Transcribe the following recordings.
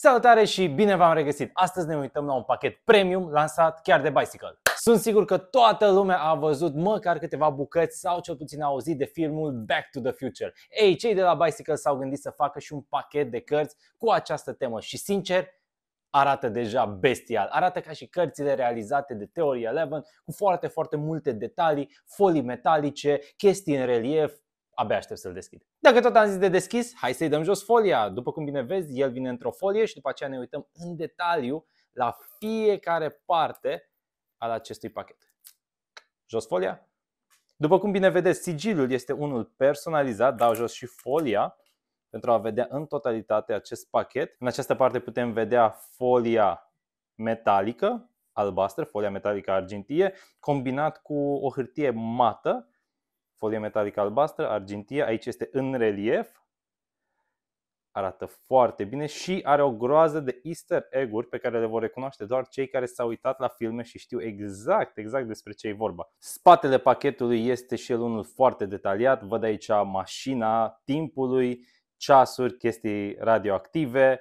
Salutare și bine v-am regăsit! Astăzi ne uităm la un pachet premium lansat chiar de Bicycle. Sunt sigur că toată lumea a văzut măcar câteva bucăți sau cel puțin a auzit de filmul Back to the Future. Ei, cei de la Bicycle s-au gândit să facă și un pachet de cărți cu această temă și sincer, arată deja bestial. Arată ca și cărțile realizate de Theory 11 cu foarte, foarte multe detalii, folii metalice, chestii în relief, abia aștept să-l deschid. Dacă tot am zis de deschis, hai să-i dăm jos folia. După cum bine vezi, el vine într-o folie și după aceea ne uităm în detaliu la fiecare parte al acestui pachet. Jos folia. După cum bine vedeți, sigilul este unul personalizat, dau jos și folia pentru a vedea în totalitate acest pachet. În această parte putem vedea folia metalică, albastră, folia metalică argintie, combinat cu o hârtie mată folie metalică albastră, argintie, aici este în relief, arată foarte bine și are o groază de easter egg-uri pe care le vor recunoaște doar cei care s-au uitat la filme și știu exact, exact despre ce e vorba. Spatele pachetului este și el unul foarte detaliat, văd aici mașina timpului, ceasuri, chestii radioactive,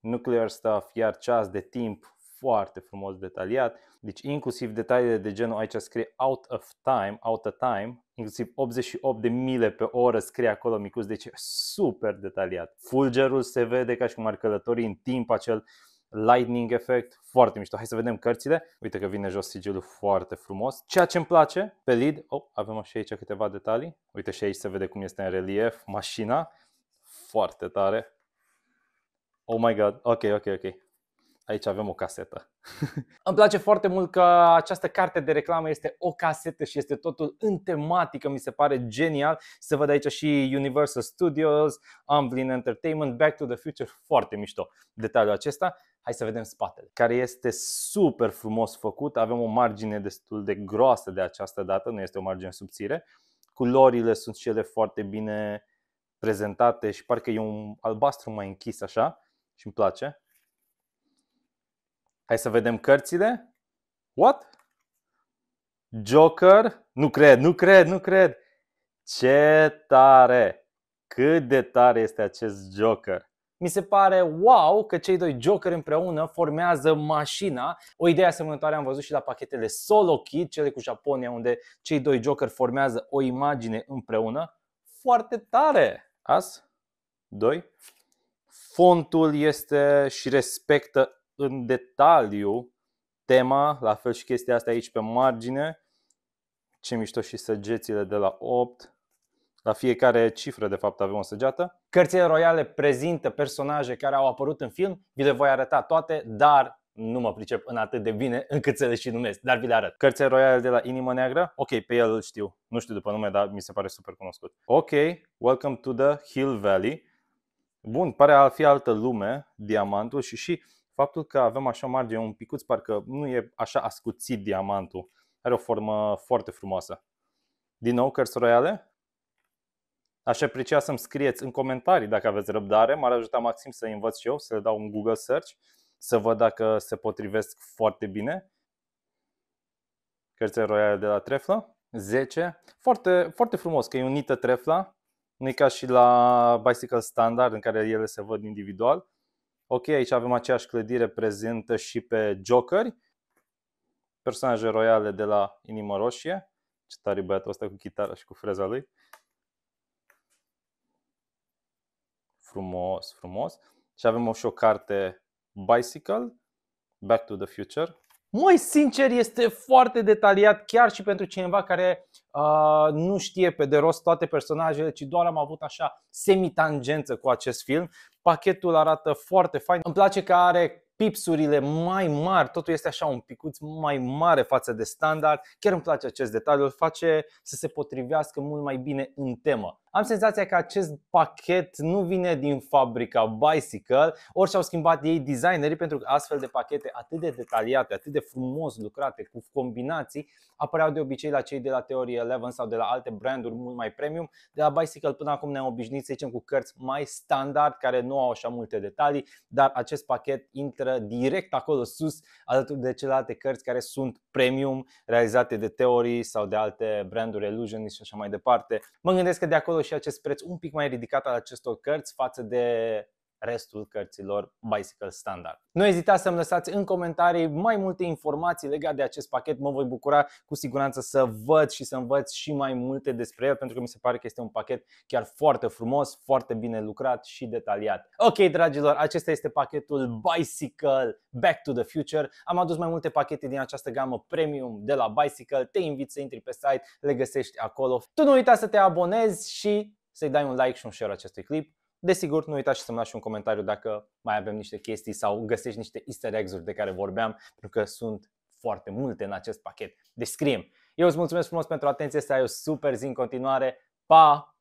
nuclear stuff, iar ceas de timp foarte frumos detaliat. Deci inclusiv detaliile de genul aici scrie out of time, out of time, inclusiv 88 de mile pe oră scrie acolo micuț, deci super detaliat. Fulgerul se vede ca și cum ar călători în timp acel lightning effect, foarte mișto. Hai să vedem cărțile. Uite că vine jos sigilul foarte frumos. Ceea ce îmi place pe lead, oh, avem și aici câteva detalii. Uite și aici se vede cum este în relief mașina. Foarte tare. Oh my god, ok, ok, ok aici avem o casetă. Îmi place foarte mult că această carte de reclamă este o casetă și este totul în tematică, mi se pare genial. Se văd aici și Universal Studios, Amblin Entertainment, Back to the Future, foarte mișto detaliul acesta. Hai să vedem spatele, care este super frumos făcut. Avem o margine destul de groasă de această dată, nu este o margine subțire. Culorile sunt și ele foarte bine prezentate și parcă e un albastru mai închis așa și îmi place Hai să vedem cărțile. What? Joker? Nu cred, nu cred, nu cred. Ce tare! Cât de tare este acest Joker! Mi se pare wow că cei doi Joker împreună formează mașina. O idee asemănătoare am văzut și la pachetele Solo Kit, cele cu Japonia, unde cei doi Joker formează o imagine împreună. Foarte tare! As, Doi. Fontul este și respectă în detaliu tema, la fel și chestia asta aici pe margine. Ce mișto și săgețile de la 8. La fiecare cifră, de fapt, avem o săgeată. Cărțile royale prezintă personaje care au apărut în film. Vi le voi arăta toate, dar nu mă pricep în atât de bine încât să le și numesc, dar vi le arăt. Cărțile royale de la Inima Neagră? Ok, pe el îl știu. Nu știu după nume, dar mi se pare super cunoscut. Ok, Welcome to the Hill Valley. Bun, pare a fi altă lume, diamantul și și faptul că avem așa o margine un picuț, parcă nu e așa ascuțit diamantul, are o formă foarte frumoasă. Din nou, cărți royale? Aș aprecia să-mi scrieți în comentarii dacă aveți răbdare, m-ar ajuta maxim să învăț și eu, să le dau un Google search, să văd dacă se potrivesc foarte bine. Cărțile royale de la Trefla, 10. Foarte, foarte frumos că e unită Trefla, nu e ca și la Bicycle Standard în care ele se văd individual Ok, aici avem aceeași clădire prezentă și pe Joker, personaje royale de la Inima Roșie. Ce tare băiatul ăsta cu chitară și cu freza lui. Frumos, frumos. Și avem și o carte Bicycle, Back to the Future, Moi, sincer, este foarte detaliat chiar și pentru cineva care uh, nu știe pe de rost toate personajele, ci doar am avut așa semitangență cu acest film. Pachetul arată foarte fain. Îmi place că are pipsurile mai mari, totul este așa un picuț mai mare față de standard. Chiar îmi place acest detaliu, îl face să se potrivească mult mai bine în temă. Am senzația că acest pachet nu vine din fabrica Bicycle, ori și-au schimbat ei designerii pentru că astfel de pachete atât de detaliate, atât de frumos lucrate, cu combinații, apăreau de obicei la cei de la Theory 11 sau de la alte branduri mult mai premium. De la Bicycle până acum ne-am obișnuit să zicem cu cărți mai standard, care nu au așa multe detalii, dar acest pachet intră intră direct acolo sus alături de celelalte cărți care sunt premium, realizate de teorii sau de alte branduri illusionist și așa mai departe. Mă gândesc că de acolo și acest preț un pic mai ridicat al acestor cărți față de restul cărților Bicycle Standard. Nu ezitați să-mi lăsați în comentarii mai multe informații legate de acest pachet, mă voi bucura cu siguranță să văd și să învăț și mai multe despre el pentru că mi se pare că este un pachet chiar foarte frumos, foarte bine lucrat și detaliat. Ok, dragilor, acesta este pachetul Bicycle Back to the Future. Am adus mai multe pachete din această gamă premium de la Bicycle. Te invit să intri pe site, le găsești acolo. Tu nu uita să te abonezi și să-i dai un like și un share acestui clip. Desigur, nu uitați și să-mi lași un comentariu dacă mai avem niște chestii sau găsești niște easter eggs-uri de care vorbeam, pentru că sunt foarte multe în acest pachet. Descriem. Deci Eu îți mulțumesc frumos pentru atenție, să ai o super zi în continuare. Pa!